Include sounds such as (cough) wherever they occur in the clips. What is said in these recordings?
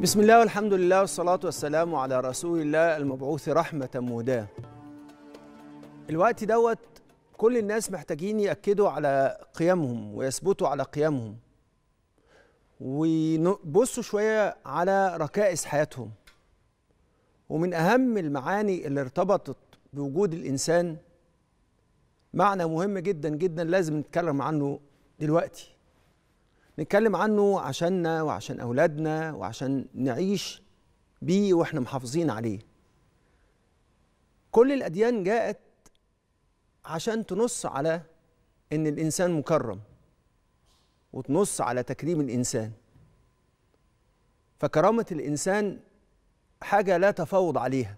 بسم الله والحمد لله والصلاة والسلام على رسول الله المبعوث رحمة مهداة الوقت دوت كل الناس محتاجين يأكدوا على قيمهم ويثبتوا على قيمهم ويبصوا شوية على ركائز حياتهم ومن أهم المعاني اللي ارتبطت بوجود الإنسان معنى مهم جدا جدا لازم نتكلم عنه دلوقتي نتكلم عنه عشاننا وعشان أولادنا وعشان نعيش بيه وإحنا محافظين عليه كل الأديان جاءت عشان تنص على إن الإنسان مكرم وتنص على تكريم الإنسان فكرامة الإنسان حاجة لا تفاوض عليها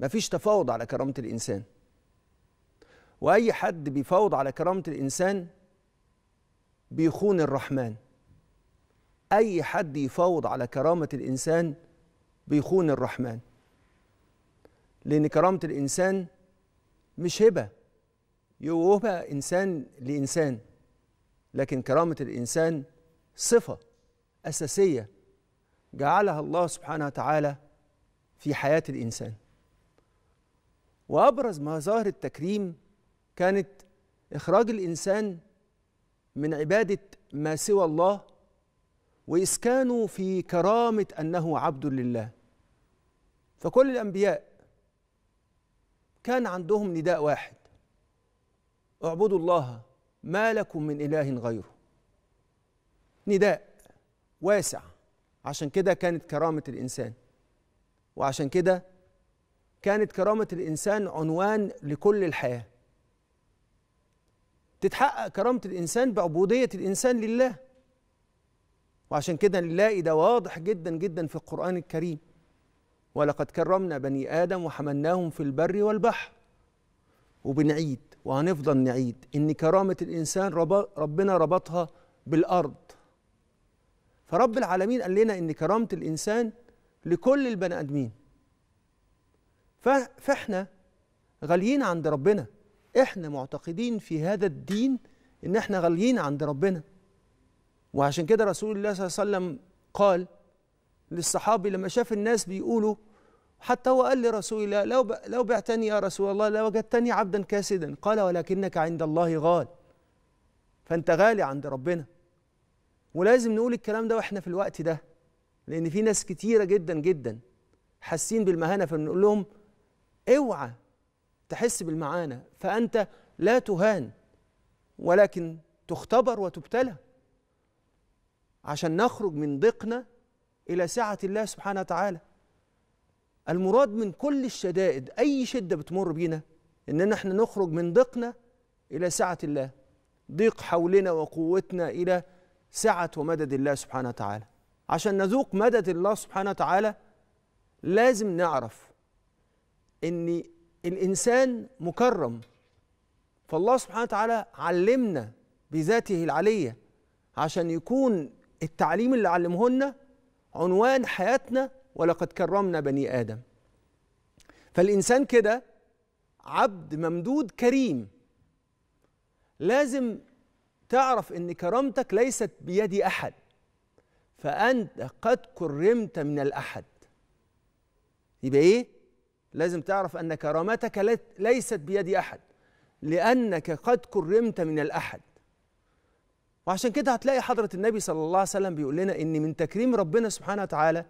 مفيش تفاوض على كرامة الإنسان وأي حد بيفاوض على كرامة الإنسان بيخون الرحمن أي حد يفاوض على كرامة الإنسان بيخون الرحمن لأن كرامة الإنسان مش هبة يوهبة إنسان لإنسان لكن كرامة الإنسان صفة أساسية جعلها الله سبحانه وتعالى في حياة الإنسان وأبرز مظاهر التكريم كانت إخراج الإنسان من عباده ما سوى الله واسكانه في كرامه انه عبد لله فكل الانبياء كان عندهم نداء واحد اعبدوا الله ما لكم من اله غيره نداء واسع عشان كده كانت كرامه الانسان وعشان كده كانت كرامه الانسان عنوان لكل الحياه تتحقق كرامة الإنسان بعبودية الإنسان لله وعشان كده نلاقي ده واضح جدا جدا في القرآن الكريم ولقد كرمنا بني آدم وحملناهم في البر والبحر وبنعيد وهنفضل نعيد إن كرامة الإنسان ربنا ربطها بالأرض فرب العالمين قال لنا إن كرامة الإنسان لكل البني آدمين فاحنا غاليين عند ربنا احنا معتقدين في هذا الدين ان احنا غاليين عند ربنا وعشان كده رسول الله صلى الله عليه وسلم قال للصحابي لما شاف الناس بيقولوا حتى هو قال لرسول الله لو لو بعتني يا رسول الله لوجدتني عبدا كاسدا قال ولكنك عند الله غال فانت غالي عند ربنا ولازم نقول الكلام ده واحنا في الوقت ده لان في ناس كتيره جدا جدا حاسين بالمهانه فنقول لهم اوعى تحس بالمعانة فأنت لا تهان ولكن تختبر وتبتلى عشان نخرج من ضيقنا إلى سعة الله سبحانه وتعالى المراد من كل الشدائد أي شدة بتمر بينا إننا إحنا نخرج من ضيقنا إلى سعة الله ضيق حولنا وقوتنا إلى سعة ومدد الله سبحانه وتعالى عشان نذوق مدد الله سبحانه وتعالى لازم نعرف إن الإنسان مكرم فالله سبحانه وتعالى علمنا بذاته العلية عشان يكون التعليم اللي علمهن عنوان حياتنا ولقد كرمنا بني آدم فالإنسان كده عبد ممدود كريم لازم تعرف ان كرامتك ليست بيد احد فانت قد كرمت من الاحد يبقى ايه لازم تعرف أن كرامتك ليست بيد أحد لأنك قد كرمت من الأحد وعشان كده هتلاقي حضرة النبي صلى الله عليه وسلم بيقول لنا إن من تكريم ربنا سبحانه وتعالى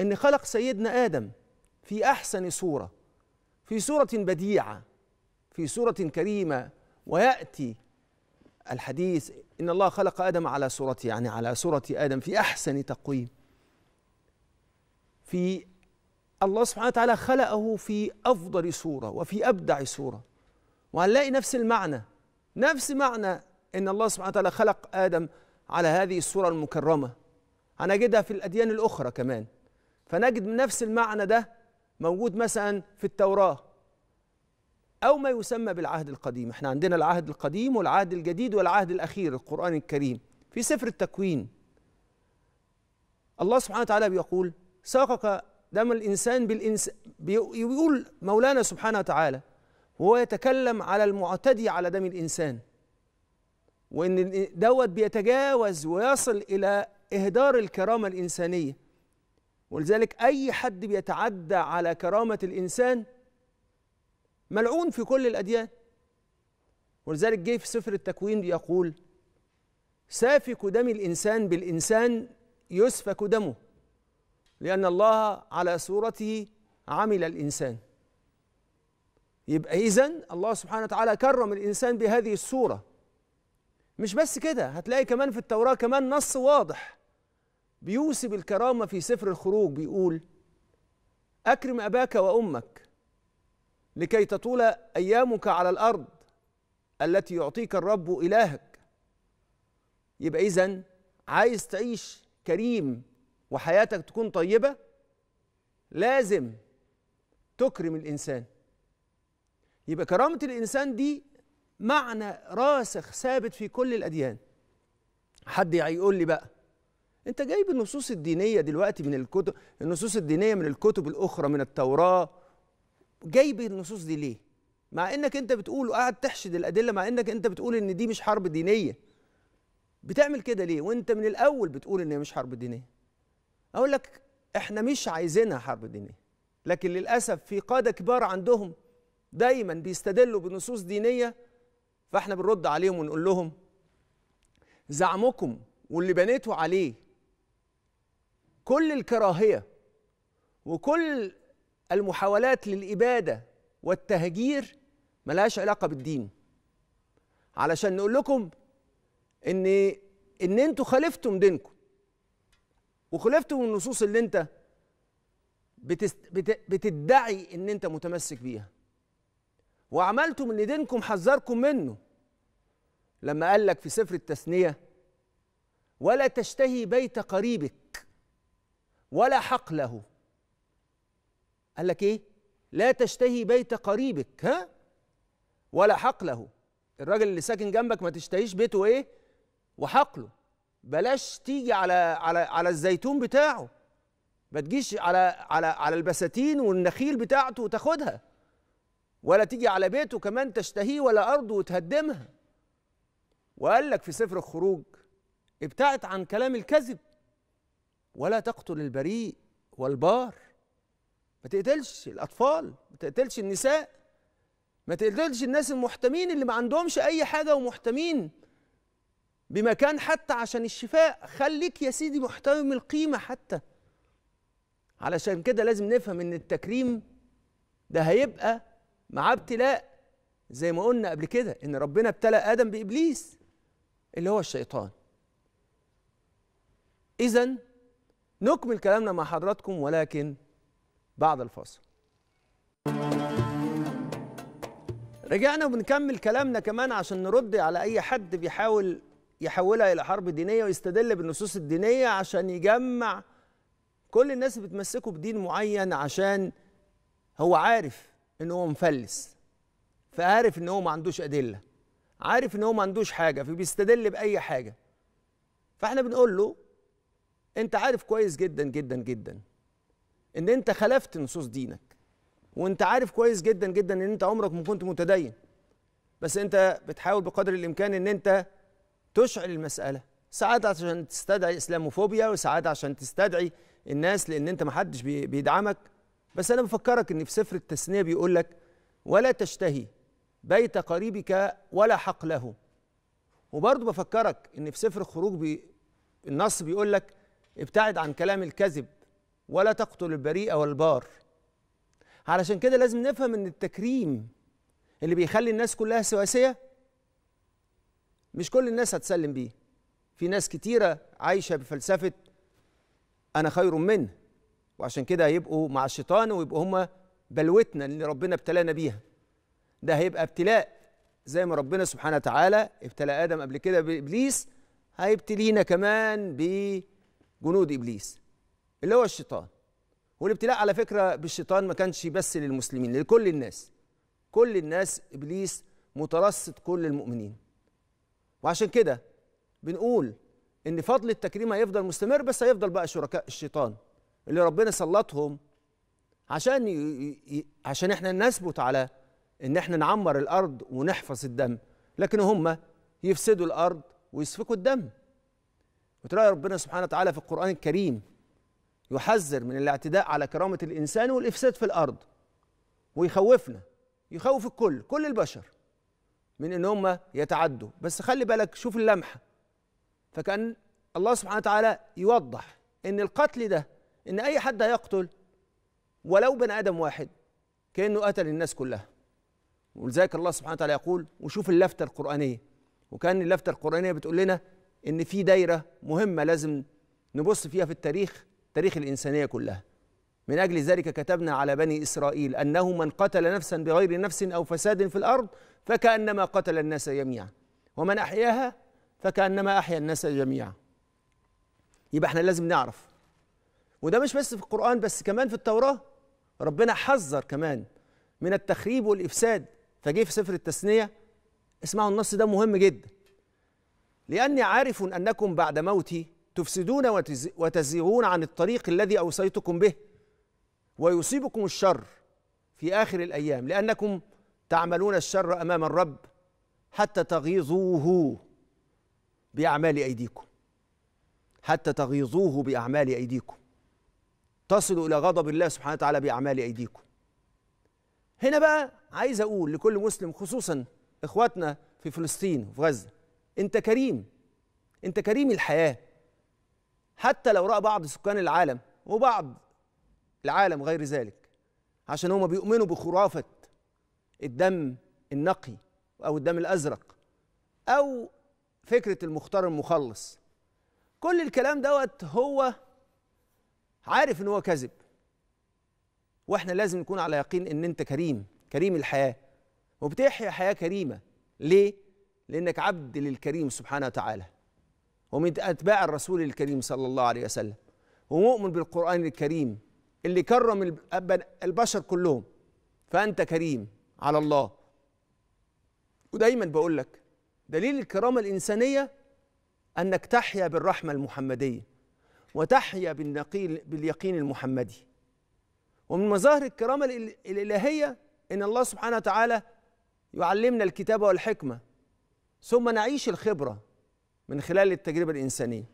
إن خلق سيدنا آدم في أحسن صورة في صورة بديعة في صورة كريمة ويأتي الحديث إن الله خلق آدم على صورته يعني على صورة آدم في أحسن تقويم في الله سبحانه وتعالى خلقه في أفضل صورة وفي أبدع صورة وهنلاقي نفس المعنى نفس معنى إن الله سبحانه وتعالى خلق آدم على هذه الصورة المكرمة هنجدها في الأديان الأخرى كمان فنجد نفس المعنى ده موجود مثلا في التوراة أو ما يسمى بالعهد القديم احنا عندنا العهد القديم والعهد الجديد والعهد الأخير القرآن الكريم في سفر التكوين الله سبحانه وتعالى بيقول ساقك دام الإنسان بالإنس بيقول مولانا سبحانه وتعالى وهو يتكلم على المعتدي على دم الإنسان وإن دوت بيتجاوز ويصل إلى إهدار الكرامة الإنسانية ولذلك أي حد بيتعدى على كرامة الإنسان ملعون في كل الأديان ولذلك جه في سفر التكوين يقول سافك دم الإنسان بالإنسان يسفك دمه لأن الله على صورته عمل الإنسان يبقى إذا الله سبحانه وتعالى كرم الإنسان بهذه الصورة مش بس كده هتلاقي كمان في التوراة كمان نص واضح بيوصي بالكرامة في سفر الخروج بيقول أكرم أباك وأمك لكي تطول أيامك على الأرض التي يعطيك الرب إلهك يبقى إذا عايز تعيش كريم وحياتك تكون طيبه لازم تكرم الانسان يبقى كرامه الانسان دي معنى راسخ ثابت في كل الاديان حد يقول لي بقى انت جايب النصوص الدينيه دلوقتي من الكتب النصوص الدينيه من الكتب الاخرى من التوراه جايب النصوص دي ليه مع انك انت بتقول وقاعد تحشد الادله مع انك انت بتقول ان دي مش حرب دينيه بتعمل كده ليه وانت من الاول بتقول ان هي مش حرب دينيه اقول لك احنا مش عايزينها حرب دينيه لكن للاسف في قاده كبار عندهم دايما بيستدلوا بنصوص دينيه فاحنا بنرد عليهم ونقول لهم زعمكم واللي بنيتوا عليه كل الكراهيه وكل المحاولات للاباده والتهجير ملهاش علاقه بالدين علشان نقول لكم ان ان انتوا خالفتم دينكم وخلفت من النصوص اللي انت بتست... بت... بتدعي ان انت متمسك بيها وعملتم من دينكم حذركم منه لما قال لك في سفر التثنية ولا تشتهي بيت قريبك ولا حقله قال لك ايه لا تشتهي بيت قريبك ها ولا حقله الراجل اللي ساكن جنبك ما تشتهيش بيته ايه وحقله بلاش تيجي على على على الزيتون بتاعه ما تجيش على على على البساتين والنخيل بتاعته وتاخدها ولا تيجي على بيته كمان تشتهيه ولا ارضه وتهدمها وقال لك في سفر الخروج ابتعد عن كلام الكذب ولا تقتل البريء والبار ما تقتلش الاطفال ما تقتلش النساء ما تقتلش الناس المحتمين اللي ما عندهمش اي حاجه ومحتمين بمكان حتى عشان الشفاء خليك يا سيدي محترم القيمة حتى علشان كده لازم نفهم ان التكريم ده هيبقى معاه ابتلاء زي ما قلنا قبل كده ان ربنا ابتلى ادم بابليس اللي هو الشيطان اذا نكمل كلامنا مع حضراتكم ولكن بعد الفاصل رجعنا وبنكمل كلامنا كمان عشان نرد على اي حد بيحاول يحولها الى حرب دينيه ويستدل بالنصوص الدينيه عشان يجمع كل الناس اللي بتمسكوا بدين معين عشان هو عارف ان هو مفلس فعارف ان هو ما عندوش ادله عارف ان هو ما عندوش حاجه فبيستدل باي حاجه فاحنا بنقول له انت عارف كويس جدا جدا جدا ان انت خالفت نصوص دينك وانت عارف كويس جدا جدا ان انت عمرك ما كنت متدين بس انت بتحاول بقدر الامكان ان انت تشعل المسألة ساعات عشان تستدعي اسلاموفوبيا وساعات عشان تستدعي الناس لان انت محدش بيدعمك بس انا بفكرك ان في سفر التثنيه بيقول لك ولا تشتهي بيت قريبك ولا حق له وبرضه بفكرك ان في سفر الخروج بي النص بيقول لك ابتعد عن كلام الكذب ولا تقتل البريء والبار علشان كده لازم نفهم ان التكريم اللي بيخلي الناس كلها سواسيه مش كل الناس هتسلم بيه في ناس كتيرة عايشة بفلسفة أنا خير منه وعشان كده هيبقوا مع الشيطان ويبقوا هما بلوتنا اللي ربنا ابتلانا بيها ده هيبقى ابتلاء زي ما ربنا سبحانه وتعالى ابتلى آدم قبل كده بإبليس هيبتلينا كمان بجنود إبليس اللي هو الشيطان والابتلاء على فكرة بالشيطان ما كانش بس للمسلمين لكل الناس كل الناس إبليس مترصد كل المؤمنين وعشان كده بنقول ان فضل التكريم هيفضل مستمر بس هيفضل بقى شركاء الشيطان اللي ربنا سلطهم عشان ي... ي... عشان احنا نثبت على ان احنا نعمر الارض ونحفظ الدم لكن هم يفسدوا الارض ويسفكوا الدم وتلاقي ربنا سبحانه وتعالى في القران الكريم يحذر من الاعتداء على كرامه الانسان والافساد في الارض ويخوفنا يخوف الكل كل البشر من ان هم يتعدوا بس خلي بالك شوف اللمحه فكان الله سبحانه وتعالى يوضح ان القتل ده ان اي حد هيقتل ولو بني ادم واحد كانه قتل الناس كلها ولذلك الله سبحانه وتعالى يقول وشوف اللفته القرانيه وكان اللفته القرانيه بتقول لنا ان في دايره مهمه لازم نبص فيها في التاريخ تاريخ الانسانيه كلها من اجل ذلك كتبنا على بني اسرائيل انه من قتل نفسا بغير نفس او فساد في الارض فكأنما قتل الناس جميعا ومن أحياها فكأنما أحيا الناس جميعا يبقى احنا لازم نعرف وده مش بس في القرآن بس كمان في التوراة ربنا حذر كمان من التخريب والإفساد فجه في سفر التثنية اسمعوا النص ده مهم جدا لأني عارف أنكم بعد موتي تفسدون وتزيغون عن الطريق الذي أوصيتكم به ويصيبكم الشر في آخر الأيام لأنكم تعملون الشر امام الرب حتى تغيظوه باعمال ايديكم حتى تغيظوه باعمال ايديكم تصلوا الى غضب الله سبحانه وتعالى باعمال ايديكم هنا بقى عايز اقول لكل مسلم خصوصا اخواتنا في فلسطين وفي غزه انت كريم انت كريم الحياه حتى لو راى بعض سكان العالم وبعض العالم غير ذلك عشان هم بيؤمنوا بخرافه الدم النقي أو الدم الأزرق أو فكرة المختار المخلص كل الكلام دوت هو عارف إن هو كذب واحنا لازم نكون على يقين ان انت كريم كريم الحياه وبتحيا حياه كريمه ليه لانك عبد للكريم سبحانه وتعالى ومن اتباع الرسول الكريم صلى الله عليه وسلم ومؤمن بالقران الكريم اللي كرم البشر كلهم فانت كريم على الله ودايما بقول لك دليل الكرامة الإنسانية أنك تحيا بالرحمة المحمدية وتحيا باليقين المحمدي ومن مظاهر الكرامة الإلهية إن الله سبحانه وتعالى يعلمنا الكتاب والحكمة ثم نعيش الخبرة من خلال التجربة الإنسانية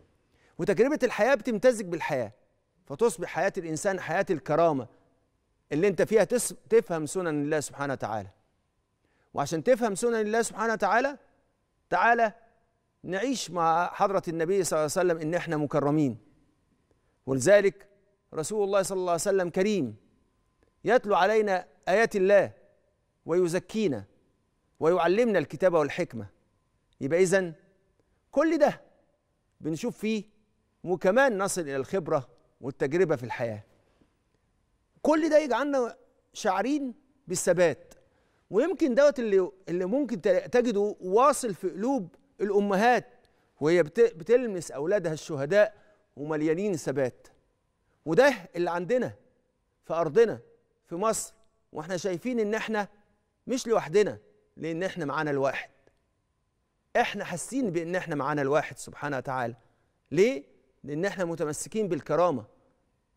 وتجربة الحياة بتمتزج بالحياة فتصبح حياة الإنسان حياة الكرامة اللي انت فيها تفهم سنن الله سبحانه وتعالى وعشان تفهم سنن الله سبحانه وتعالى تعالى نعيش مع حضرة النبي صلى الله عليه وسلم إن إحنا مكرمين ولذلك رسول الله صلى الله عليه وسلم كريم يتلو علينا آيات الله ويزكينا ويعلمنا الكتاب والحكمة يبقى إذن كل ده بنشوف فيه وكمان نصل إلى الخبرة والتجربة في الحياة كل ده يجعلنا شاعرين بالثبات ويمكن دوت اللي اللي ممكن تجده واصل في قلوب الامهات وهي بتلمس اولادها الشهداء ومليانين ثبات وده اللي عندنا في ارضنا في مصر واحنا شايفين ان احنا مش لوحدنا لان احنا معانا الواحد احنا حاسين بان احنا معانا الواحد سبحانه وتعالى ليه لان احنا متمسكين بالكرامه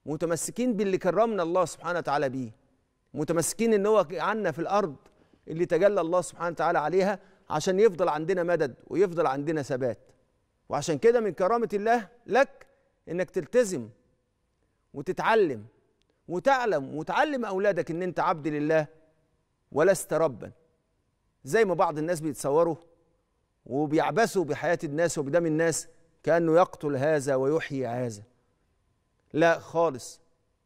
متمسكين باللي كرمنا الله سبحانه وتعالى بيه متمسكين ان هو عنا في الارض اللي تجلى الله سبحانه وتعالى عليها عشان يفضل عندنا مدد ويفضل عندنا ثبات وعشان كده من كرامة الله لك انك تلتزم وتتعلم وتعلم وتعلم اولادك ان انت عبد لله ولست ربا زي ما بعض الناس بيتصوروا وبيعبثوا بحياة الناس وبدم الناس كأنه يقتل هذا ويحيي هذا لا خالص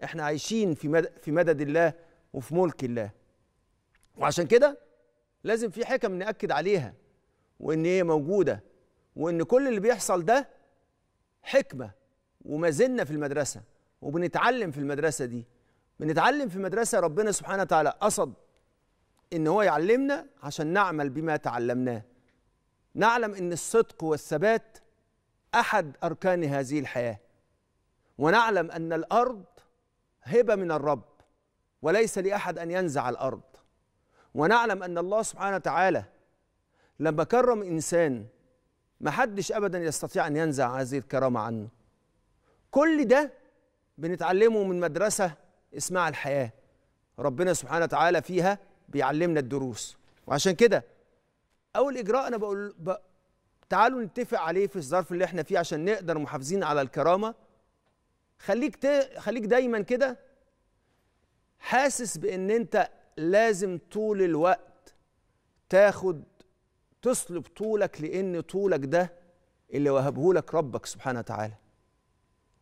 احنا عايشين في مدد, في مدد الله وفي ملك الله وعشان كده لازم في حكم ناكد عليها وان هي موجوده وان كل اللي بيحصل ده حكمه وما زلنا في المدرسه وبنتعلم في المدرسه دي بنتعلم في مدرسه ربنا سبحانه وتعالى قصد ان هو يعلمنا عشان نعمل بما تعلمناه نعلم ان الصدق والثبات احد اركان هذه الحياه ونعلم ان الارض هبه من الرب وليس لاحد ان ينزع الارض ونعلم ان الله سبحانه وتعالى لما كرم انسان ما حدش ابدا يستطيع ان ينزع هذه الكرامه عنه كل ده بنتعلمه من مدرسه اسمها الحياه ربنا سبحانه وتعالى فيها بيعلمنا الدروس وعشان كده اول اجراء انا بقول ب... تعالوا نتفق عليه في الظرف اللي احنا فيه عشان نقدر محافظين على الكرامه خليك ت... خليك دايما كده حاسس بان انت لازم طول الوقت تاخد تسلب طولك لان طولك ده اللي وهبه لك ربك سبحانه وتعالى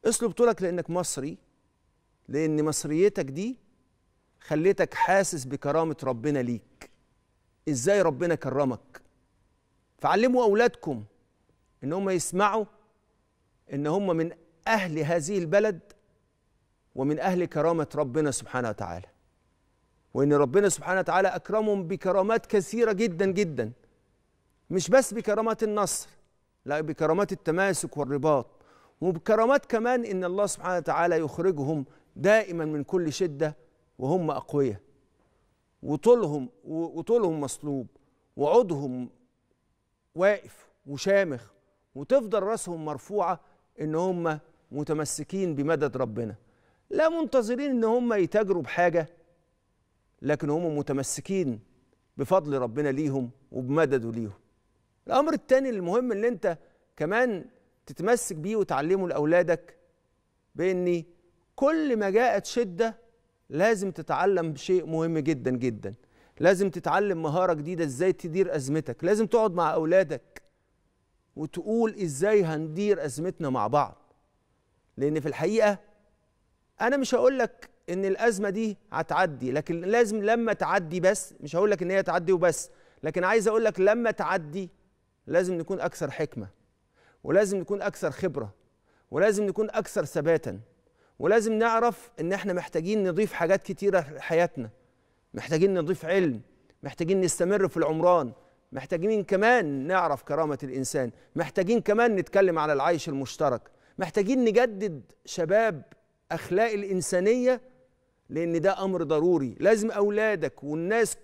اسلب طولك لانك مصري لان مصريتك دي خليتك حاسس بكرامه ربنا ليك ازاي ربنا كرمك فعلموا اولادكم ان هم يسمعوا ان هم من أهل هذه البلد ومن أهل كرامة ربنا سبحانه وتعالى وإن ربنا سبحانه وتعالى أكرمهم بكرامات كثيرة جدا جدا مش بس بكرامات النصر لا بكرامات التماسك والرباط وبكرامات كمان إن الله سبحانه وتعالى يخرجهم دائما من كل شدة وهم أقوياء وطولهم وطولهم مصلوب وعودهم واقف وشامخ وتفضل راسهم مرفوعة إن هم متمسكين بمدد ربنا لا منتظرين ان هم يتاجروا بحاجه لكن هم متمسكين بفضل ربنا ليهم وبمدده ليهم الامر الثاني المهم اللي انت كمان تتمسك بيه وتعلمه لاولادك باني كل ما جاءت شده لازم تتعلم شيء مهم جدا جدا لازم تتعلم مهاره جديده ازاي تدير ازمتك لازم تقعد مع اولادك وتقول ازاي هندير ازمتنا مع بعض لان في الحقيقه انا مش هقول لك ان الازمه دي هتعدي لكن لازم لما تعدي بس مش هقول لك ان هي تعدي وبس لكن عايز اقول لك لما تعدي لازم نكون اكثر حكمه ولازم نكون اكثر خبره ولازم نكون اكثر ثباتا ولازم نعرف ان احنا محتاجين نضيف حاجات كتيره لحياتنا محتاجين نضيف علم محتاجين نستمر في العمران محتاجين كمان نعرف كرامه الانسان محتاجين كمان نتكلم على العيش المشترك محتاجين نجدد شباب اخلاق الانسانيه لان ده امر ضروري لازم اولادك والناس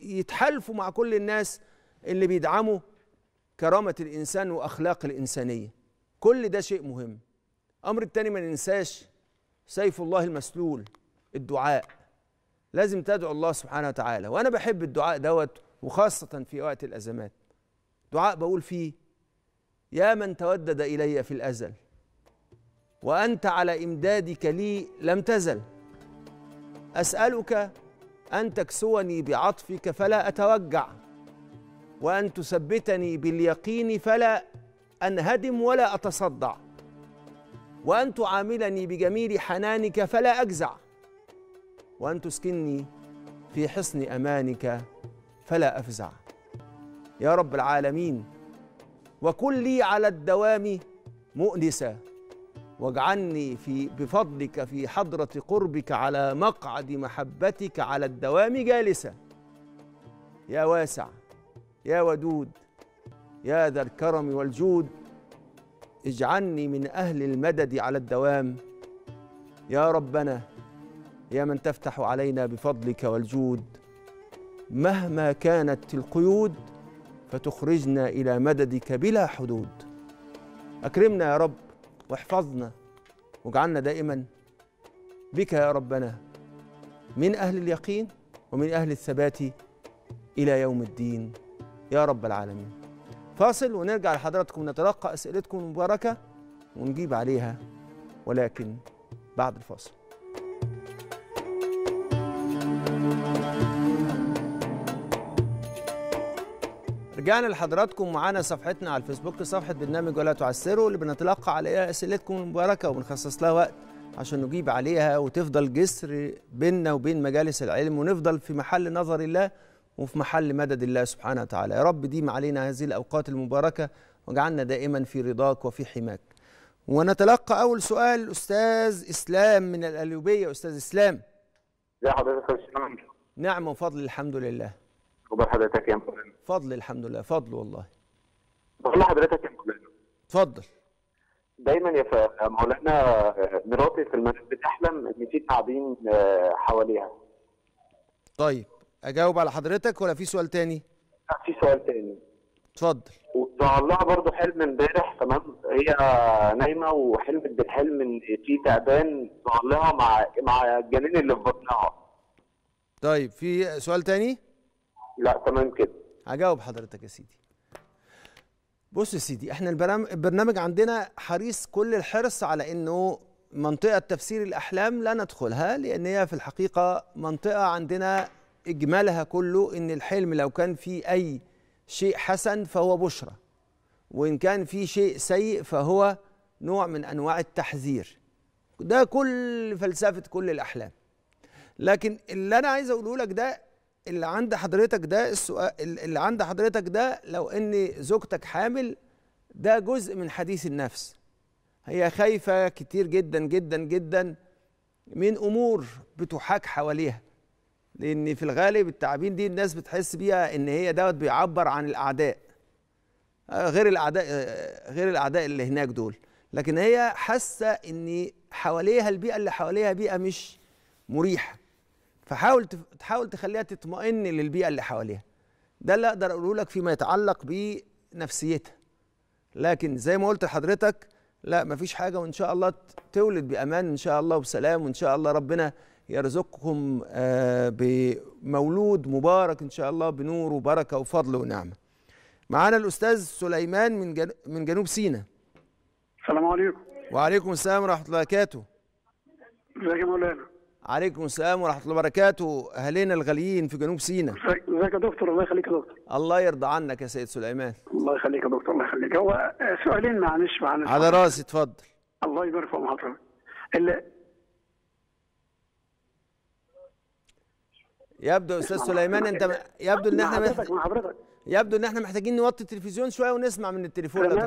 يتحالفوا مع كل الناس اللي بيدعموا كرامه الانسان واخلاق الانسانيه كل ده شيء مهم امر التاني ما ننساش سيف الله المسلول الدعاء لازم تدعو الله سبحانه وتعالى وانا بحب الدعاء دوت وخاصه في وقت الازمات دعاء بقول فيه يا من تودد الي في الازل وانت على امدادك لي لم تزل اسالك ان تكسوني بعطفك فلا اتوجع وان تثبتني باليقين فلا انهدم ولا اتصدع وان تعاملني بجميل حنانك فلا اجزع وان تسكنني في حصن امانك فلا افزع يا رب العالمين وكن لي على الدوام مؤنسا واجعلني في بفضلك في حضرة قربك على مقعد محبتك على الدوام جالسا يا واسع يا ودود يا ذا الكرم والجود اجعلني من أهل المدد على الدوام يا ربنا يا من تفتح علينا بفضلك والجود مهما كانت القيود فتخرجنا إلى مددك بلا حدود أكرمنا يا رب واحفظنا واجعلنا دائما بك يا ربنا من أهل اليقين ومن أهل الثبات إلى يوم الدين يا رب العالمين فاصل ونرجع لحضراتكم نتلقى أسئلتكم المباركة ونجيب عليها ولكن بعد الفاصل رجعنا لحضراتكم معانا صفحتنا على الفيسبوك صفحة برنامج ولا تعسروا اللي بنتلقى عليها أسئلتكم المباركة وبنخصص لها وقت عشان نجيب عليها وتفضل جسر بيننا وبين مجالس العلم ونفضل في محل نظر الله وفي محل مدد الله سبحانه وتعالى يا رب ديم علينا هذه الأوقات المباركة واجعلنا دائما في رضاك وفي حماك ونتلقى أول سؤال أستاذ إسلام من الأليوبية أستاذ إسلام يا حضرتك نعم وفضل الحمد لله اخبار حضرتك يا مولانا فضل الحمد لله فضل والله بقول لحضرتك يا مولانا اتفضل دايما يا مولانا مراتي في المنام بتحلم ان في تعابين آه، حواليها طيب اجاوب على حضرتك ولا في سؤال تاني؟ لا في سؤال تاني اتفضل وظهر لها برضه حلم امبارح تمام هي نايمه وحلمت بالحلم ان في تعبان ظهر لها مع مع الجنين اللي في بطنها طيب في سؤال تاني؟ لا تمام كده هجاوب حضرتك يا سيدي بص يا سيدي احنا البرنامج عندنا حريص كل الحرص على انه منطقة تفسير الأحلام لا ندخلها لأن هي في الحقيقة منطقة عندنا إجمالها كله إن الحلم لو كان فيه أي شيء حسن فهو بشرة وإن كان فيه شيء سيء فهو نوع من أنواع التحذير ده كل فلسفة كل الأحلام لكن اللي أنا عايز أقوله لك ده اللي عند حضرتك ده السؤال اللي عند حضرتك ده لو ان زوجتك حامل ده جزء من حديث النفس هي خايفه كتير جدا جدا جدا من امور بتحاك حواليها لان في الغالب التعابين دي الناس بتحس بيها ان هي دوت بيعبر عن الاعداء آه، غير الاعداء آه، غير الاعداء اللي هناك دول لكن هي حاسه ان حواليها البيئه اللي حواليها بيئه مش مريحه فحاول تحاول تخليها تطمئن للبيئه اللي حواليها ده اللي اقدر اقوله لك فيما يتعلق بنفسيتها لكن زي ما قلت لحضرتك لا مفيش حاجه وان شاء الله تولد بامان ان شاء الله وبسلام وان شاء الله ربنا يرزقكم آه، بمولود مبارك ان شاء الله بنور وبركه وفضل ونعمه. معانا الاستاذ سليمان من من جنوب سيناء. السلام عليكم. وعليكم السلام ورحمه الله وبركاته. ازيك يا مولانا؟ عليكم السلام ورحمه الله وبركاته اهلنا الغاليين في جنوب سيناء ازيك يا دكتور الله يخليك يا دكتور الله يرضى عنك يا سيد سليمان الله يخليك يا دكتور الله يخليك هو سؤالين معلش معلش على راسي اتفضل الله يبارك في حضرتك يبدو استاذ سليمان انت يبدو ان احنا حضرتك مع حضرتك يبدو ان احنا محتاجين نوطي التلفزيون شويه ونسمع من التليفون انا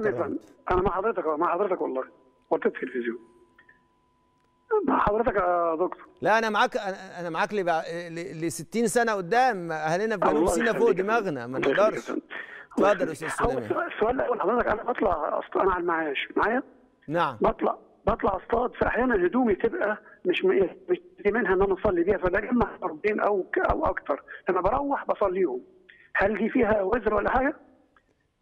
مع حضرتك مع حضرتك والله وطيت التلفزيون مع حضرتك يا دكتور لا انا معاك انا معاك ل 60 سنه قدام اهالينا في جنوب سيناء فوق دماغنا ما نقدرش اتفضل استاذ سليمان السؤال الاول حضرتك انا بطلع اصطاد انا على المعاش معايا نعم بطلع بطلع اصطاد فاحيانا هدومي تبقى مش م... مش منها ان انا اصلي بيها فبجمع فردين او ك... او اكثر لما بروح بصليهم هل دي فيها وزر ولا حاجه؟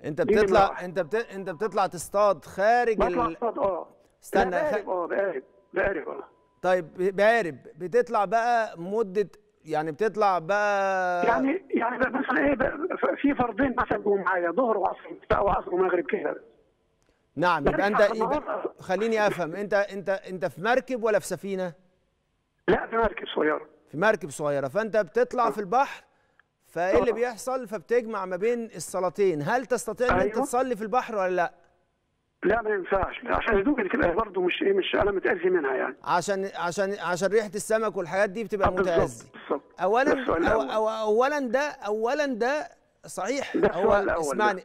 انت بتطلع انت بت... انت بتطلع تصطاد خارج بطلع اصطاد اه استنى خ... اه بقارب بقارب والله طيب بقارب بتطلع بقى مده يعني بتطلع بقى يعني يعني بقى مثلا ايه في فرضين مثلا بيقوموا معايا ظهر وعصر بقى وعصر ومغرب كده نعم يبقى يعني انت آه. خليني افهم انت انت انت في مركب ولا في سفينه؟ لا في مركب صغيره في مركب صغيره فانت بتطلع في البحر فايه اللي آه. بيحصل فبتجمع ما بين الصلاتين هل تستطيع ان أيوة. انت تصلي في البحر ولا لا؟ لا ما ينفعش عشان الدوكه دي تبقى برضه مش ايه مش انا متاذي منها يعني عشان عشان عشان ريحه السمك والحاجات دي بتبقى آه، متاذي اولا أو أو اولا ده اولا ده صحيح ده هو اسمعني اسمعني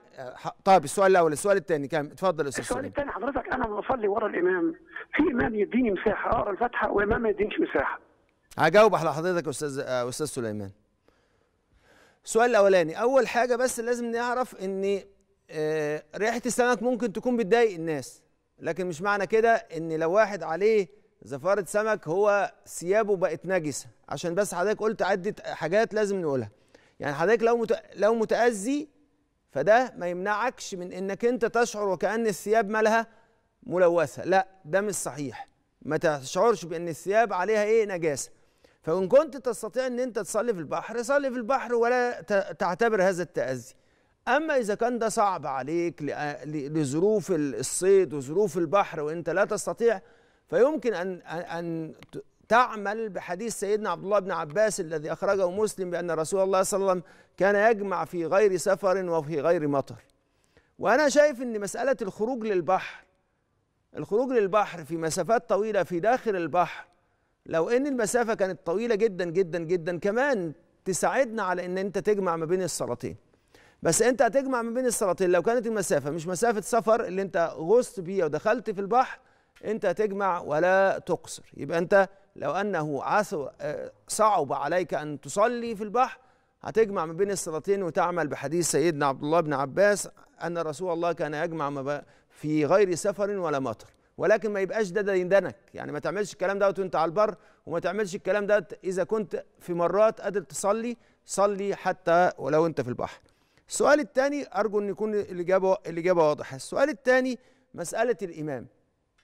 طيب السؤال الاول السؤال الثاني كام اتفضل استاذ السؤال الثاني حضرتك انا بصلي ورا الامام في امام يديني مساحه اقرا الفاتحه وامام ما يدينيش مساحه هجاوب على حضرتك استاذ آه، استاذ سليمان السؤال الاولاني اول حاجه بس لازم نعرف ان آه، ريحه السمك ممكن تكون بتضايق الناس لكن مش معنى كده ان لو واحد عليه زفاره سمك هو ثيابه بقت نجسه عشان بس حضرتك قلت عده حاجات لازم نقولها يعني حضرتك لو مت... لو متاذي فده ما يمنعكش من انك انت تشعر وكان الثياب مالها ملوثه لا ده مش صحيح ما تشعرش بان الثياب عليها ايه نجاسه فان كنت تستطيع ان انت تصلي في البحر صلي في البحر ولا تعتبر هذا التاذي اما اذا كان ده صعب عليك لظروف الصيد وظروف البحر وانت لا تستطيع فيمكن ان ان تعمل بحديث سيدنا عبد الله بن عباس الذي اخرجه مسلم بان رسول الله صلى الله عليه وسلم كان يجمع في غير سفر وفي غير مطر وانا شايف ان مساله الخروج للبحر الخروج للبحر في مسافات طويله في داخل البحر لو ان المسافه كانت طويله جدا جدا جدا كمان تساعدنا على ان انت تجمع ما بين الصلاتين بس انت هتجمع ما بين الصلاتين لو كانت المسافه مش مسافه سفر اللي انت غصت بيها ودخلت في البحر انت تجمع ولا تقصر يبقى انت لو انه آه، صعب عليك ان تصلي في البحر هتجمع ما بين الصلاتين وتعمل بحديث سيدنا عبد الله بن عباس ان رسول الله كان يجمع في غير سفر ولا مطر ولكن ما يبقاش ده دندنك يعني ما تعملش الكلام دوت وانت على البر وما تعملش الكلام دوت اذا كنت في مرات قادر تصلي صلي حتى ولو انت في البحر السؤال الثاني أرجو أن يكون الإجابة الإجابة واضحة السؤال الثاني مسألة الإمام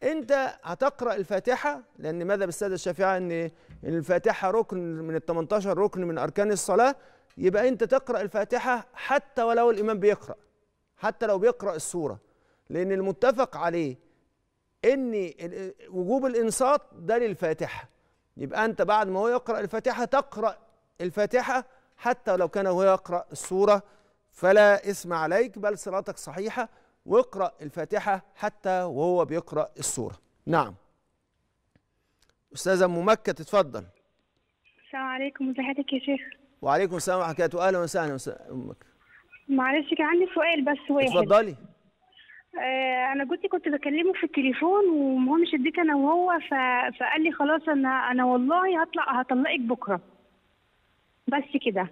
أنت هتقرأ الفاتحة لأن ماذا بالساده الشافعيه أن الفاتحة ركن من ال 18 ركن من أركان الصلاة يبقى أنت تقرأ الفاتحة حتى ولو الإمام بيقرأ حتى لو بيقرأ السورة لأن المتفق عليه أن وجوب الإنصات ده للفاتحة يبقى أنت بعد ما هو يقرأ الفاتحة تقرأ الفاتحة حتى لو كان هو يقرأ السورة فلا إثم عليك بل صلاتك صحيحة واقرأ الفاتحة حتى وهو بيقرأ السورة نعم أستاذة ممكة تتفضل السلام عليكم وزحتك يا شيخ وعليكم السلام ورحمة الله أهلا وسهلا أمك معلش كان عندي سؤال بس واحد اتفضلي آه انا جوتي كنت بكلمه في التليفون وهو مش اديك انا وهو ف... فقال لي خلاص انا انا والله هطلع هطلقك بكره بس كده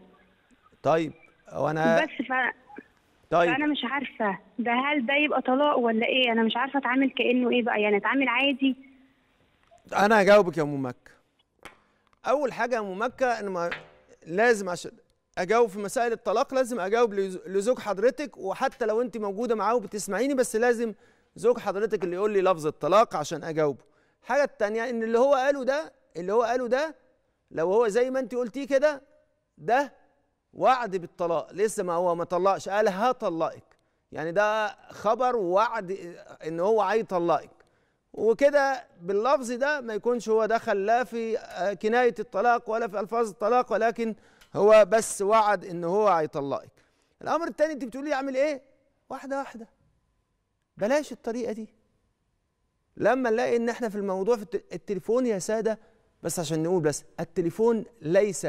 طيب وانا بس ف... طيب انا مش عارفه ده هل ده يبقى طلاق ولا ايه انا مش عارفه اتعامل كانه ايه بقى يعني اتعامل عادي انا هجاوبك يا ام مكه اول حاجه يا ام مكه ان ما لازم عشان اجاوب في مسائل الطلاق لازم اجاوب لزوج حضرتك وحتى لو انت موجوده معاه وبتسمعيني بس لازم زوج حضرتك اللي يقول لي لفظ الطلاق عشان اجاوبه الحاجه الثانيه ان اللي هو قاله ده اللي هو قاله ده لو هو زي ما انت قلتيه كده ده وعد بالطلاق لسه ما هو ما طلقش قال هطلقك يعني ده خبر وعد ان هو هيطلقك وكده باللفظ ده ما يكونش هو دخل لا في كناية الطلاق ولا في ألفاظ الطلاق ولكن هو بس وعد ان هو هيطلقك الأمر الثاني أنت بتقولي أعمل إيه؟ واحدة واحدة بلاش الطريقة دي لما نلاقي إن إحنا في الموضوع في التليفون يا سادة بس عشان نقول بس التليفون ليس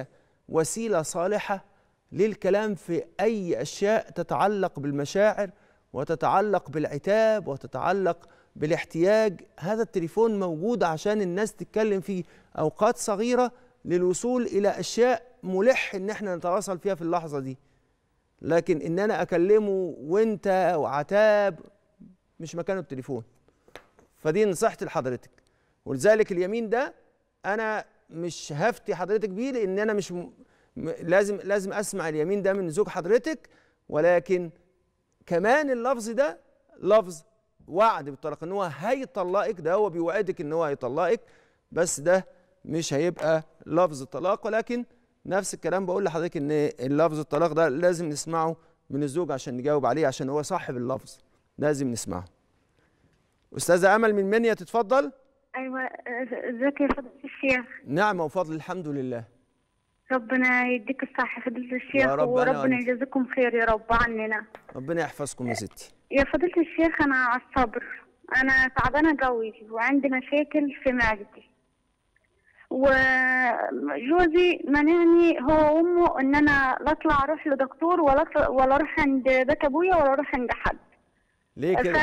وسيلة صالحة للكلام في أي أشياء تتعلق بالمشاعر وتتعلق بالعتاب وتتعلق بالاحتياج هذا التليفون موجود عشان الناس تتكلم فيه أوقات صغيرة للوصول إلى أشياء ملح إن احنا نتواصل فيها في اللحظة دي لكن إن أنا أكلمه وأنت وعتاب مش مكانه التليفون فدي نصيحتي لحضرتك ولذلك اليمين ده أنا مش هفتي حضرتك بيه لأن أنا مش م... لازم لازم اسمع اليمين ده من زوج حضرتك ولكن كمان اللفظ ده لفظ وعد بالطلاق ان هو هيطلقك ده هو بيوعدك ان هو هيطلقك بس ده مش هيبقى لفظ الطلاق ولكن نفس الكلام بقول لحضرتك ان اللفظ الطلاق ده لازم نسمعه من الزوج عشان نجاوب عليه عشان هو صاحب اللفظ لازم نسمعه استاذه امل من منيا تتفضل ايوه ازيك أه، يا فضل الشيخ نعم وفضل الحمد لله ربنا يديك الصحة فضيلة الشيخ رب وربنا يجازيكم خير يا رب عننا ربنا يحفظكم يا ستي يا فضيلة الشيخ أنا على الصبر أنا تعبانة قوي وعندي مشاكل في معدتي وجوزي منعني هو وامه ان انا لا اطلع اروح لدكتور ولا ولا اروح عند بيت ابويا ولا اروح عند حد ليه كده؟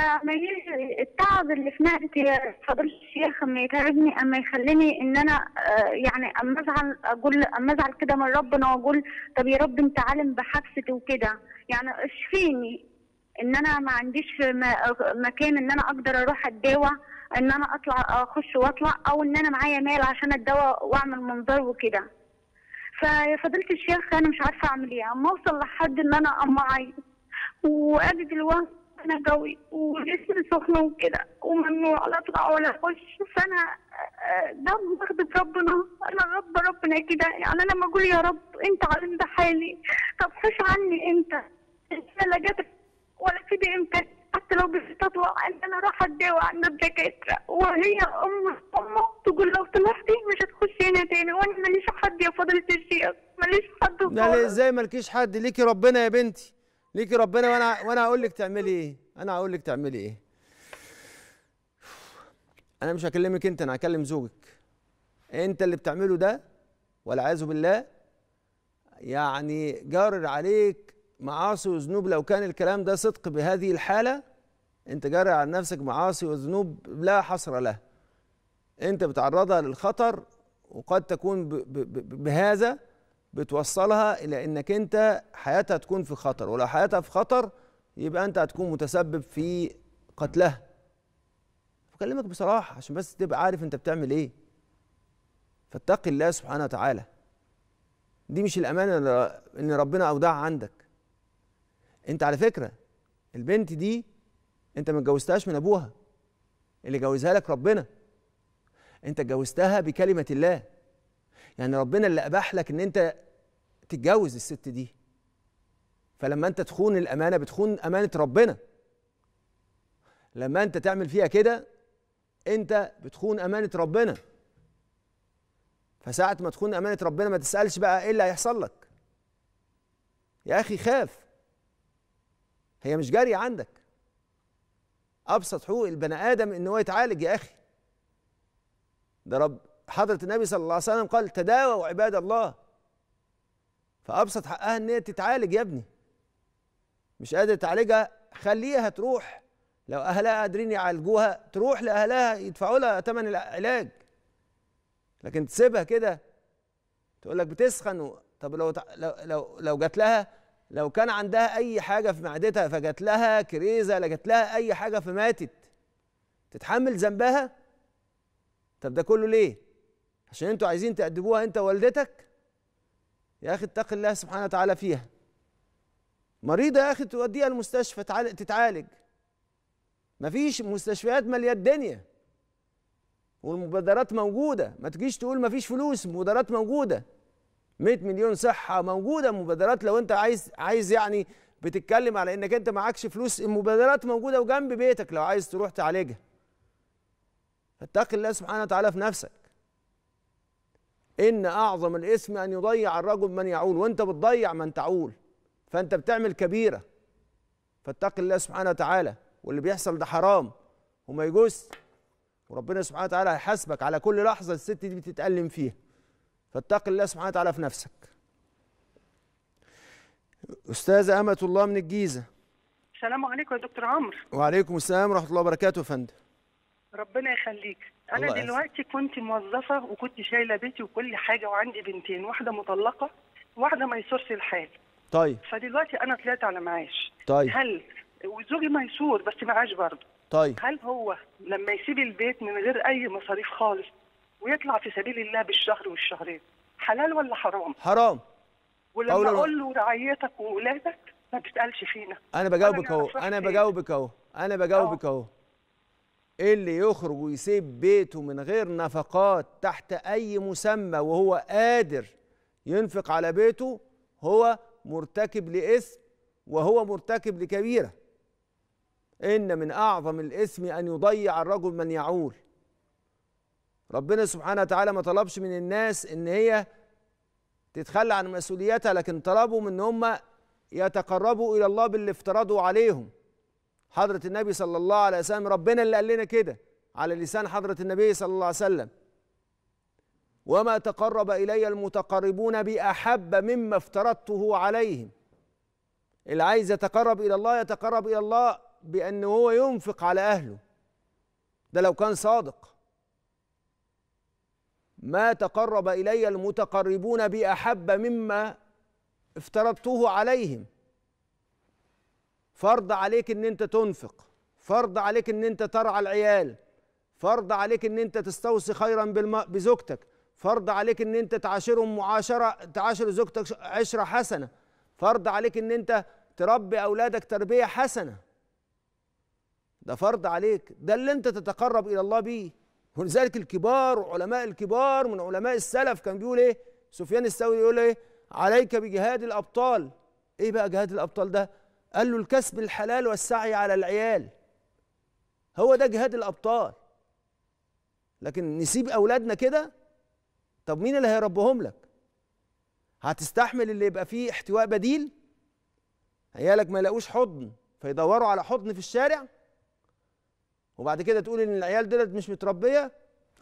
التعب اللي في معدتي يا فضيلة الشيخ اما يتعبني اما يخليني ان انا آه، يعني اما ازعل اقول اما ازعل كده من ربنا واقول طب يا رب انت عالم بحبستي وكده يعني اشفيني ان انا ما عنديش مكان ان انا اقدر اروح الدواء ان انا اطلع اخش واطلع او ان انا معايا مال عشان الدواء واعمل منظر وكده فيا فضيلة الشيخ انا مش عارفه اعمل ايه اما اوصل لحد ان انا اما اعيط واجد دلوقتي سخنة قوي وجسمي سخن وكده وممنوع لا اطلع ولا اخش فانا آه، ده مغضب ربنا انا رب ربنا كده يعني انا لما اقول يا رب انت عالم ده حالي طب حش عني امتى انا لا جت ولا كده امتى حتى لو بتطلع ان انا راح اتداوى عند الدكاتره وهي ام امه تقول لو طلعتي مش هتخشي هنا تاني وانا ماليش حد يا فضيله الشيخ ماليش حد خالص لا ازاي مالكيش حد ليكي ربنا يا بنتي ليكي ربنا وانا وانا هقول لك تعملي ايه انا هقول لك تعملي ايه انا مش هكلمك انت انا هكلم زوجك انت اللي بتعمله ده والعياذ بالله يعني جارر عليك معاصي وذنوب لو كان الكلام ده صدق بهذه الحاله انت جارر على نفسك معاصي وذنوب لا حصر له انت بتعرضها للخطر وقد تكون بهذا بتوصلها الى انك انت حياتها تكون في خطر ولو حياتها في خطر يبقى انت هتكون متسبب في قتلها بكلمك بصراحه عشان بس تبقى عارف انت بتعمل ايه فاتقي الله سبحانه وتعالى دي مش الامانه ان ربنا اودعها عندك انت على فكره البنت دي انت ما اتجوزتهاش من ابوها اللي جوزها لك ربنا انت اتجوزتها بكلمه الله يعني ربنا اللي اباح لك ان انت تتجوز الست دي فلما انت تخون الامانه بتخون امانه ربنا لما انت تعمل فيها كده انت بتخون امانه ربنا فساعه ما تخون امانه ربنا ما تسالش بقى ايه اللي هيحصل لك يا اخي خاف هي مش جاريه عندك ابسط حقوق البني ادم ان هو يتعالج يا اخي ده رب حضره النبي صلى الله عليه وسلم قال تداووا عباد الله فابسط حقها ان هي تتعالج يا ابني مش قادر تعالجها خليها تروح لو اهلها قادرين يعالجوها تروح لاهلها يدفعوا لها ثمن العلاج لكن تسيبها كده تقول لك بتسخن و... طب لو لو لو, لو جات لها لو كان عندها اي حاجه في معدتها فجات لها كريزه لا جات لها اي حاجه فماتت تتحمل ذنبها طب ده كله ليه عشان انتوا عايزين تأدبوها انت ووالدتك يا اخي اتق الله سبحانه وتعالى فيها مريضه يا اخي توديها المستشفى تتعالج مفيش مستشفيات ماليه الدنيا والمبادرات موجوده ما تجيش تقول مفيش فلوس مبادرات موجوده 100 مليون صحه موجوده مبادرات لو انت عايز عايز يعني بتتكلم على انك انت معكش فلوس المبادرات موجوده وجنب بيتك لو عايز تروح تعالجها فاتق الله سبحانه وتعالى في نفسك إن أعظم الإثم أن يضيع الرجل من يعول وأنت بتضيع من تعول فأنت بتعمل كبيرة فاتق الله سبحانه وتعالى واللي بيحصل ده حرام وما يجوز وربنا سبحانه وتعالى هيحاسبك على كل لحظة الست دي بتتألم فيها فاتق الله سبحانه وتعالى في نفسك أستاذة أمة الله من الجيزة السلام عليكم يا دكتور عمرو وعليكم السلام ورحمة الله وبركاته يا فندم ربنا يخليك انا دلوقتي كنت موظفه وكنت شايله بيتي وكل حاجه وعندي بنتين واحده مطلقه واحده ميسورش الحال طيب فدلوقتي انا طلعت على معاش طيب هل وزوجي ميسور بس معاش برضه طيب هل هو لما يسيب البيت من غير اي مصاريف خالص ويطلع في سبيل الله بالشهر والشهرين حلال ولا حرام؟ حرام ولما اقول له رعيتك وولادك ما بتسالش فينا انا بجاوبك اهو انا بجاوبك أه. اهو انا بجاوبك اهو اللي يخرج ويسيب بيته من غير نفقات تحت أي مسمى وهو قادر ينفق على بيته هو مرتكب لإثم وهو مرتكب لكبيرة إن من أعظم الإثم أن يضيع الرجل من يعول ربنا سبحانه وتعالى ما طلبش من الناس إن هي تتخلى عن مسؤولياتها لكن طلبهم إن هم يتقربوا إلى الله باللي افترضوا عليهم حضرة النبي صلى الله عليه وسلم ربنا اللي قال لنا كده على لسان حضرة النبي صلى الله عليه وسلم وما تقرب إلي المتقربون بأحب مما افترضته عليهم اللي عايز يتقرب إلى الله يتقرب إلى الله بأن هو ينفق على أهله ده لو كان صادق ما تقرب إلي المتقربون بأحب مما افترضته عليهم فرض عليك ان انت تنفق فرض عليك ان انت ترعى العيال فرض عليك ان انت تستوصي خيرا بزوجتك فرض عليك ان انت تعاشرهم معاشره تعاشر زوجتك عشره حسنه فرض عليك ان انت تربي اولادك تربيه حسنه ده فرض عليك ده اللي انت تتقرب الى الله بيه ولذلك الكبار علماء الكبار من علماء السلف كان بيقول ايه سفيان الثوري يقول ايه عليك بجهاد الابطال ايه بقى جهاد الابطال ده قال له الكسب الحلال والسعي على العيال هو ده جهاد الابطال لكن نسيب اولادنا كده طب مين اللي هيربهم لك هتستحمل اللي يبقى فيه احتواء بديل عيالك ما يلاقوش حضن فيدوروا على حضن في الشارع وبعد كده تقول ان العيال دولت مش متربيه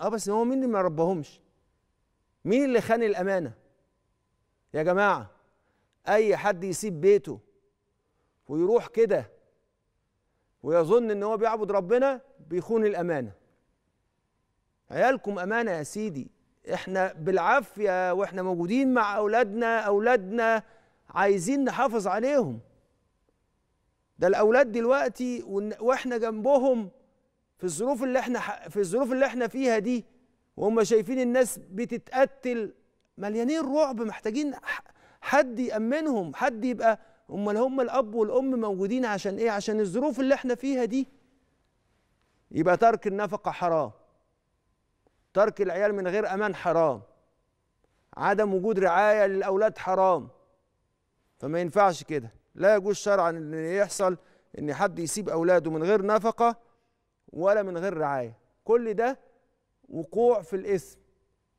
اه بس هو مين اللي ما ربهمش مين اللي خان الامانه يا جماعه اي حد يسيب بيته ويروح كده ويظن ان هو بيعبد ربنا بيخون الامانه عيالكم امانه يا سيدي احنا بالعافيه واحنا موجودين مع اولادنا اولادنا عايزين نحافظ عليهم ده الاولاد دلوقتي واحنا جنبهم في الظروف اللي احنا في الظروف اللي احنا فيها دي وهم شايفين الناس بتتقتل مليانين رعب محتاجين حد يامنهم حد يبقى امال هم الاب والام موجودين عشان ايه عشان الظروف اللي احنا فيها دي يبقى ترك النفقه حرام ترك العيال من غير امان حرام عدم وجود رعايه للاولاد حرام فما ينفعش كده لا يجوز شرعا ان يحصل ان حد يسيب اولاده من غير نفقه ولا من غير رعايه كل ده وقوع في الاثم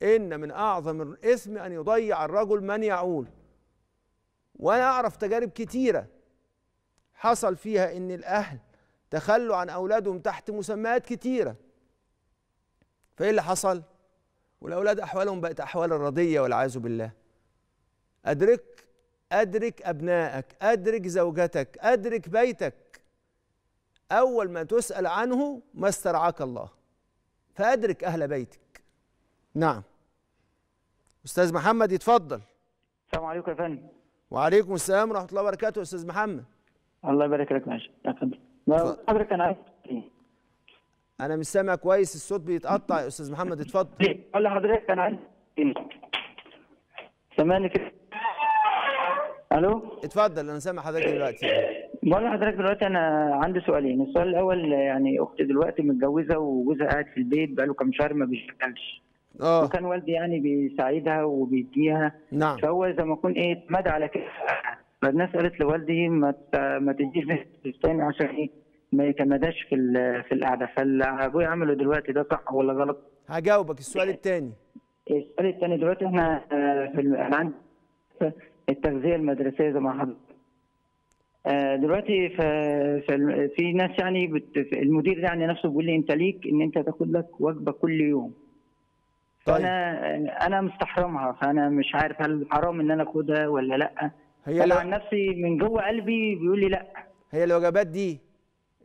ان من اعظم الاثم ان يضيع الرجل من يعول وانا اعرف تجارب كتيره حصل فيها ان الاهل تخلوا عن اولادهم تحت مسميات كتيره فايه اللي حصل والاولاد احوالهم بقت احوال الرضيه والعياذ بالله ادرك ادرك ابنائك ادرك زوجتك ادرك بيتك اول ما تسال عنه ما استرعاك الله فادرك اهل بيتك نعم استاذ محمد يتفضل السلام عليكم يا فندم وعليكم السلام ورحمه الله وبركاته استاذ محمد الله يبارك لك ماشي اتفضل حضرتك انا عايز انا مش سامع كويس الصوت بيتقطع يا استاذ محمد اتفضل (laughs) اقول إيه، لحضرتك انا عايز سامعني كده الو اتفضل انا سامع حضرتك دلوقتي بقول لحضرتك دلوقتي انا عندي سؤالين السؤال الاول يعني اختي دلوقتي متجوزه وجوزها قاعد في البيت بقاله كام شهر ما بيشتغلش اه وكان والدي يعني بيساعدها وبيديها نعم فهو زي ما اكون ايه مد على كده فالناس قالت لوالدي ما ما تديش تاني عشان ايه ما يتمداش في في القعده فابويا عمله دلوقتي ده صح ولا غلط؟ هجاوبك السؤال الثاني السؤال الثاني دلوقتي احنا آه، في انا عندي التغذيه المدرسيه زي ما حضرتك آه، دلوقتي في ناس يعني المدير يعني نفسه بيقول لي انت ليك ان انت تاخد لك وجبه كل يوم طيب. انا انا مستحرمها فانا مش عارف هل حرام ان انا اخدها ولا لا هي انا عن نفسي من جوه قلبي بيقول لي لا هي الوجبات دي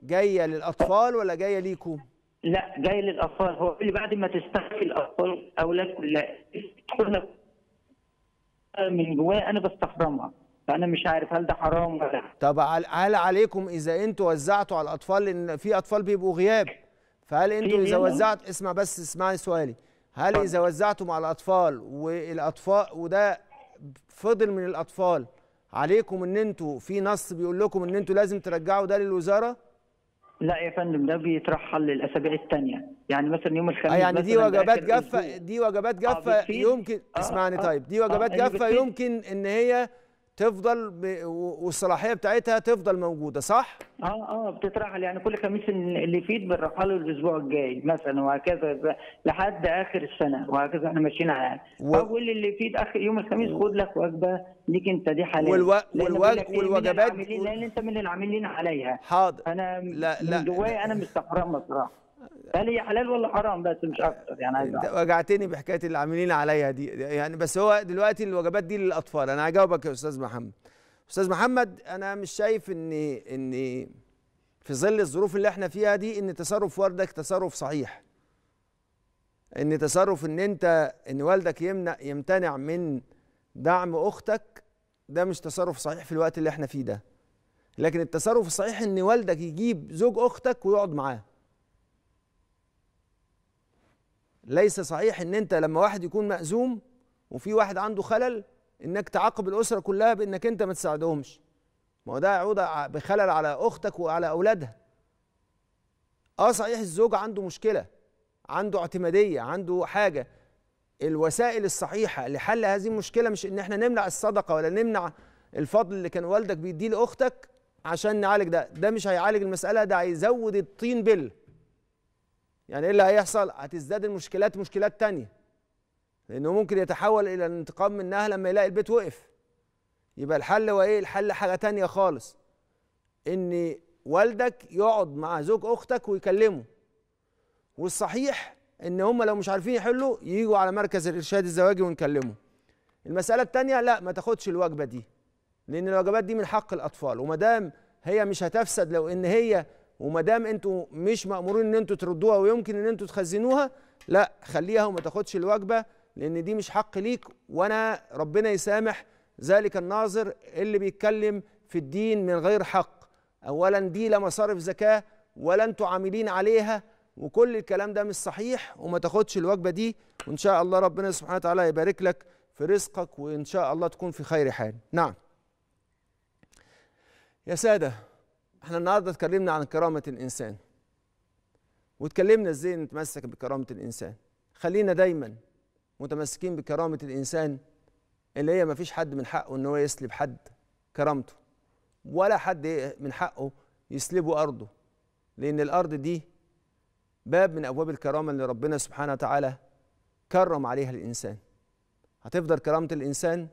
جايه للاطفال ولا جايه ليكم لا جايه للاطفال هو اللي بعد ما تستخفي الاطفال اولاد كلها من جوايا انا بستحرمها فانا مش عارف هل ده حرام ولا لا طب هل عليكم اذا انتوا وزعتوا على الاطفال لان في اطفال بيبقوا غياب فهل انتوا اذا إيه؟ وزعت اسمع بس اسمعي سؤالي هل إذا وزعتم على الأطفال والأطفال وده فضل من الأطفال عليكم إن أنتوا في نص بيقول لكم إن أنتوا لازم ترجعوا ده للوزارة؟ لا يا فندم ده بيترحل للأسابيع الثانية يعني مثلا يوم الخميس آه يعني دي وجبات آه، جافة دي وجبات جافة آه يمكن آه اسمعني آه طيب دي وجبات آه يعني جافة يمكن إن هي تفضل ب... والصلاحيه بتاعتها تفضل موجوده صح؟ اه اه بتترحل يعني كل خميس اللي يفيد بنرحله الاسبوع الجاي مثلا وهكذا لحد اخر السنه وهكذا احنا ماشيين على يعني. و... اول اللي يفيد اخر يوم الخميس خد لك وجبه ليك انت دي حاليا والو... إيه، والوجبات لان انت من العاملين عليها حاضر انا لا لا من جوايا انا مستحرمه صراحه هل هي حلال ولا حرام بس مش اكتر يعني وجعتني بحكايه اللي عاملين عليا دي يعني بس هو دلوقتي الوجبات دي للاطفال انا هجاوبك يا استاذ محمد استاذ محمد انا مش شايف ان ان في ظل الظروف اللي احنا فيها دي ان تصرف والدك تصرف صحيح ان تصرف ان انت ان والدك يمنع يمتنع من دعم اختك ده مش تصرف صحيح في الوقت اللي احنا فيه ده لكن التصرف الصحيح ان والدك يجيب زوج اختك ويقعد معاه ليس صحيح ان انت لما واحد يكون مأزوم وفي واحد عنده خلل انك تعاقب الاسره كلها بانك انت ما تساعدهمش ما هو ده يعود بخلل على اختك وعلى اولادها اه صحيح الزوج عنده مشكله عنده اعتماديه عنده حاجه الوسائل الصحيحه لحل هذه المشكله مش ان احنا نمنع الصدقه ولا نمنع الفضل اللي كان والدك بيديه لاختك عشان نعالج ده ده مش هيعالج المساله ده هيزود الطين بله يعني ايه اللي هيحصل هتزداد المشكلات مشكلات تانية لانه ممكن يتحول الى الانتقام منها لما يلاقي البيت وقف يبقى الحل هو ايه الحل حاجه تانية خالص ان والدك يقعد مع زوج اختك ويكلمه والصحيح ان هم لو مش عارفين يحلوا ييجوا على مركز الارشاد الزواجي ونكلمه المساله التانية لا ما تاخدش الوجبه دي لان الوجبات دي من حق الاطفال وما دام هي مش هتفسد لو ان هي وما دام انتوا مش مامورين ان انتوا تردوها ويمكن ان انتوا تخزنوها لا خليها وما تاخدش الوجبه لان دي مش حق ليك وانا ربنا يسامح ذلك الناظر اللي بيتكلم في الدين من غير حق اولا دي لا مصارف زكاه ولا انتوا عاملين عليها وكل الكلام ده مش صحيح وما تاخدش الوجبه دي وان شاء الله ربنا سبحانه وتعالى يبارك لك في رزقك وان شاء الله تكون في خير حال نعم يا ساده احنا النهارده اتكلمنا عن كرامه الانسان واتكلمنا ازاي نتمسك بكرامه الانسان خلينا دايما متمسكين بكرامه الانسان اللي هي ما فيش حد من حقه ان هو يسلب حد كرامته ولا حد من حقه يسلبه ارضه لان الارض دي باب من ابواب الكرامه اللي ربنا سبحانه وتعالى كرم عليها الانسان هتفضل كرامه الانسان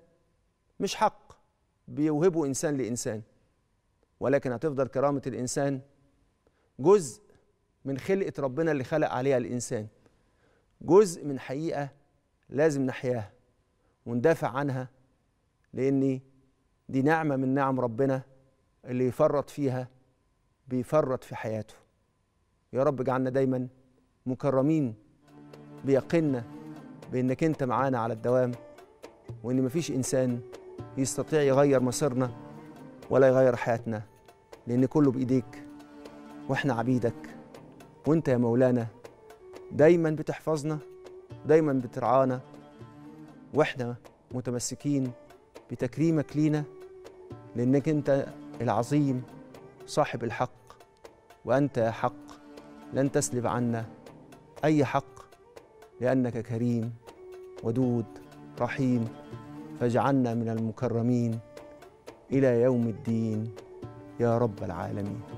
مش حق بيوهبه انسان لانسان ولكن هتفضل كرامة الإنسان جزء من خلقة ربنا اللي خلق عليها الإنسان جزء من حقيقة لازم نحياها وندافع عنها لأن دي نعمة من نعم ربنا اللي يفرط فيها بيفرط في حياته يا رب اجعلنا دايما مكرمين بيقنا بانك انت معانا على الدوام وان مفيش انسان يستطيع يغير مصيرنا ولا يغير حياتنا لأن كله بإيديك وإحنا عبيدك وإنت يا مولانا دايما بتحفظنا دايما بترعانا وإحنا متمسكين بتكريمك لينا لأنك أنت العظيم صاحب الحق وأنت يا حق لن تسلب عنا أي حق لأنك كريم ودود رحيم فاجعلنا من المكرمين إلى يوم الدين يا رب العالمين